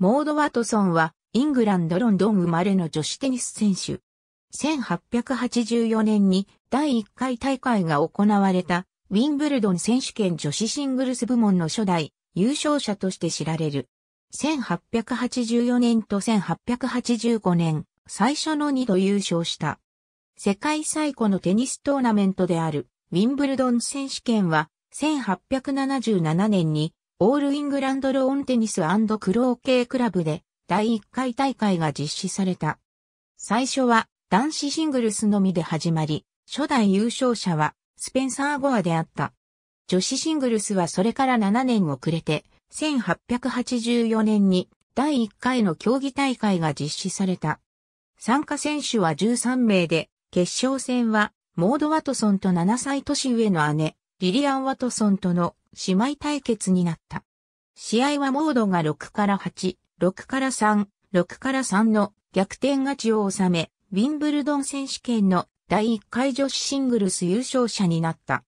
モード・ワトソンは、イングランド・ロンドン生まれの女子テニス選手。1884年に第1回大会が行われた、ウィンブルドン選手権女子シングルス部門の初代優勝者として知られる。1884年と1885年、最初の2度優勝した。世界最古のテニストーナメントである、ウィンブルドン選手権は、1877年にオールイングランドローンテニスクローケークラブで第1回大会が実施された。最初は男子シングルスのみで始まり、初代優勝者はスペンサー・ゴアであった。女子シングルスはそれから7年遅れて、1884年に第1回の競技大会が実施された。参加選手は13名で、決勝戦はモード・ワトソンと7歳年上の姉、リリアン・ワトソンとの姉妹対決になった。試合はモードが6から8、6から3、6から3の逆転勝ちを収め、ウィンブルドン選手権の第1回女子シングルス優勝者になった。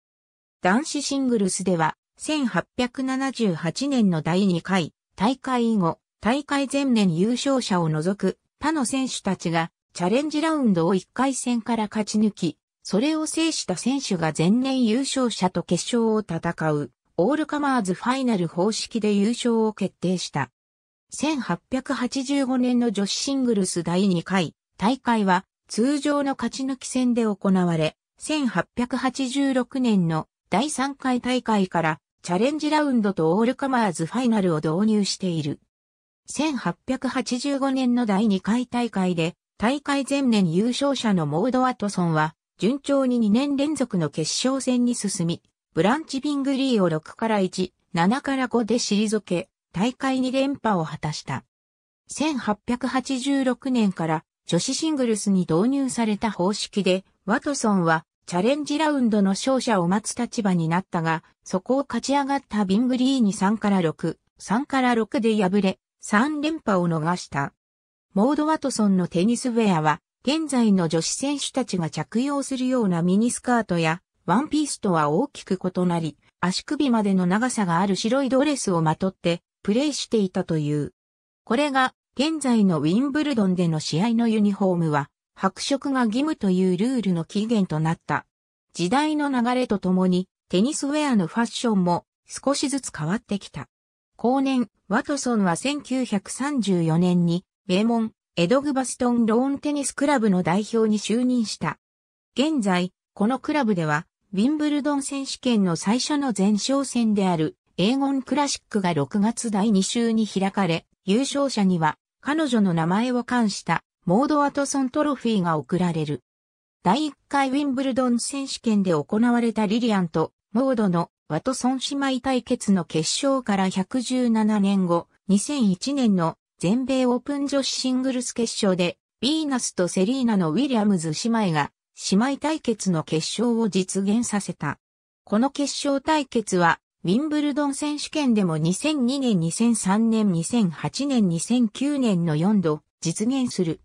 男子シングルスでは、1878年の第2回大会以後、大会前年優勝者を除く他の選手たちがチャレンジラウンドを1回戦から勝ち抜き、それを制した選手が前年優勝者と決勝を戦う、オールカマーズファイナル方式で優勝を決定した。1885年の女子シングルス第2回大会は通常の勝ち抜き戦で行われ、1886年の第3回大会からチャレンジラウンドとオールカマーズファイナルを導入している。1885年の第2回大会で大会前年優勝者のモード・ワトソンは順調に2年連続の決勝戦に進み、ブランチ・ビングリーを6から1、7から5で退け、大会2連覇を果たした。1886年から女子シングルスに導入された方式で、ワトソンはチャレンジラウンドの勝者を待つ立場になったが、そこを勝ち上がったビングリーに3から6、3から6で敗れ、3連覇を逃した。モード・ワトソンのテニスウェアは現在の女子選手たちが着用するようなミニスカートやワンピースとは大きく異なり、足首までの長さがある白いドレスをまとってプレーしていたという。これが現在のウィンブルドンでの試合のユニフォームは白色が義務というルールの起源となった。時代の流れとともにテニスウェアのファッションも少しずつ変わってきた。後年、ワトソンは1934年に名門エドグバストンローンテニスクラブの代表に就任した。現在、このクラブでは、ウィンブルドン選手権の最初の前哨戦である、エーゴンクラシックが6月第2週に開かれ、優勝者には、彼女の名前を冠した、モード・ワトソントロフィーが贈られる。第1回ウィンブルドン選手権で行われたリリアンと、モードのワトソン姉妹対決の決勝から117年後、2001年の全米オープン女子シングルス決勝で、ビーナスとセリーナのウィリアムズ姉妹が、姉妹対決の決勝を実現させた。この決勝対決は、ウィンブルドン選手権でも2002年、2003年、2008年、2009年の4度実現する。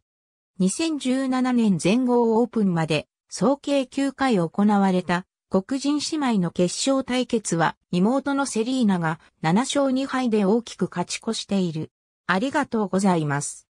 2017年全豪オープンまで総計9回行われた黒人姉妹の決勝対決は妹のセリーナが7勝2敗で大きく勝ち越している。ありがとうございます。